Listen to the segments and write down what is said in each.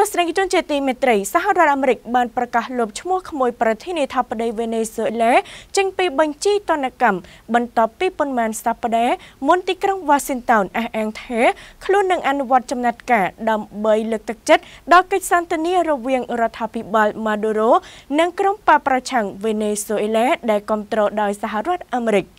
ទស្សនិកជនជាទីមេត្រីសហរដ្ឋអាមេរិក បានប្រកាសលុបឈ្មោះក្មួយប្រធានាធិបតីវេណេស៊ុយអែលាចេញពីបញ្ជីទណ្ឌកម្មបន្ទាប់ពីប៉ុន្មានសប្តាហ៍មុនទីក្រុង Washington អះអាងថាខ្លួននឹងអនុវត្តចំណាត់ការដើម្បីលើកទឹកចិត្តដល់កិច្ចសន្ទនារវាងរដ្ឋាភិបាល Maduro និងក្រុមបកប្រឆាំងវេណេស៊ុយអែលាដែលគ្រប់គ្រងដោយសហរដ្ឋអាមេរិក។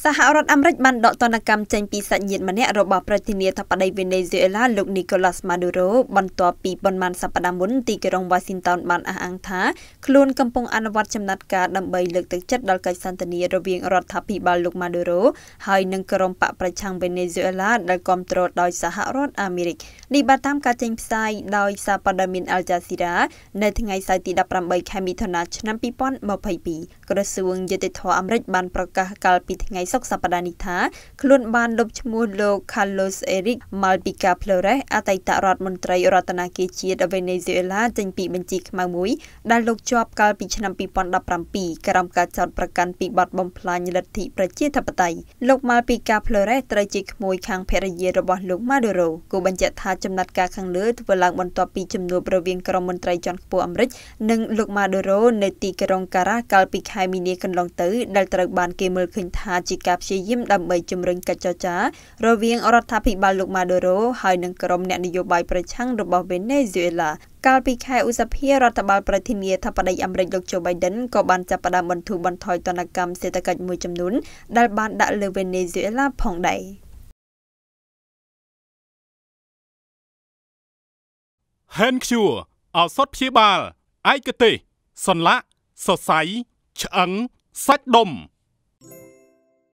សហរដ្ឋអាមេរិកបានដកទណ្ឌកម្មចេញពីសាច់ញាតិម្នាក់របស់ប្រធានាធិបតីវេណេស៊ុយអេឡាលោក Nicolas Maduro បន្ទាប់ពីប៉ុន្មានសប្តាហ៍មុនទីក្រុង Washington បានអះអាងថាខ្លួនកំពុងអនុវត្តចំណាត់ការដើម្បីលើកទឹកចិត្តដល់កិច្ចសន្ទនារវាងរដ្ឋាភិបាលលោក Maduro ហើយនិងក្រុមបកប្រឆាំងវេណេស៊ុយអេឡាដែលគ្រប់គ្រងដោយសហរដ្ឋអាមេរិកនេះបានតាមការចេញផ្សាយដោយសារព័ត៌មាន Al Jazeera នៅថ្ងៃសៅរ៍ទី18ខែមិថុនាឆ្នាំ2022ក្រសួងយុតិធធម៌អាមេរិកបានប្រកាសកាលពីថ្ងៃថ្ងៃសុក្រសប្តាហ៍នេះថាខ្លួនបានលុបឈ្មោះលោក Carlos Eric Malpica Flores អតីតរដ្ឋមន្ត្រីរដ្ឋាភិបាលជាតិវេណេស៊ុយអេឡាចេញពីបញ្ជីខ្មៅមួយដែលលោកជាប់កាលពីឆ្នាំ2017ក្រោមការចោទប្រកាន់ពីបទបំផ្លាញលទ្ធិប្រជាធិបតេយ្យលោក Malpica Flores ត្រូវជាក្មួយខាងភរិយារបស់លោក Maduro គូបញ្ជាក់ថាចំណាត់ការខាងលើធ្វើឡើងបន្ទាប់ពីជំនួបរវាង ក្រុមមន្ត្រីជាន់ខ្ពស់អាមេរិកនិងលោក Maduro នៅទីក្រុង Caracas កាលពីខែមីនាកន្លងទៅ ដែលត្រូវបានគេមើលឃើញថាជាជាការព្យាយាមដើម្បីជំរុញកិច្ចចរចារវាងរដ្ឋាភិបាលលោកម៉ាដូរ៉ូហើយនិងក្រុមអ្នកនយោបាយប្រឆាំងរបស់វេណេស៊ុយអេឡាកាលពីខែឧសភារដ្ឋបាលប្រធានាធិបតីអាមេរិកលោក Joe Biden ក៏បានចាប់ផ្ដើមបន្ធូរបន្ថយទណ្ឌកម្មសេដ្ឋកិច្ចមួយចំនួនដែលបានដាក់លើវេណេស៊ុយអេឡាផងដែរហេនឃ្យូអសតព្យាបាលឯកទេសសន្លាក់សរសៃឆ្អឹងសាច់ដុំ